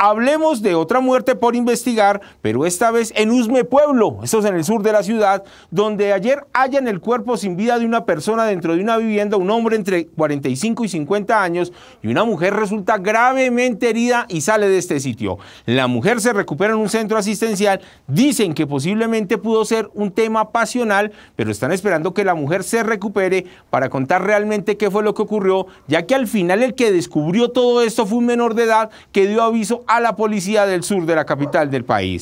Hablemos de otra muerte por investigar, pero esta vez en Usme Pueblo, esto es en el sur de la ciudad, donde ayer hallan el cuerpo sin vida de una persona dentro de una vivienda, un hombre entre 45 y 50 años, y una mujer resulta gravemente herida y sale de este sitio. La mujer se recupera en un centro asistencial, dicen que posiblemente pudo ser un tema pasional, pero están esperando que la mujer se recupere para contar realmente qué fue lo que ocurrió, ya que al final el que descubrió todo esto fue un menor de edad que dio aviso a la policía del sur de la capital del país.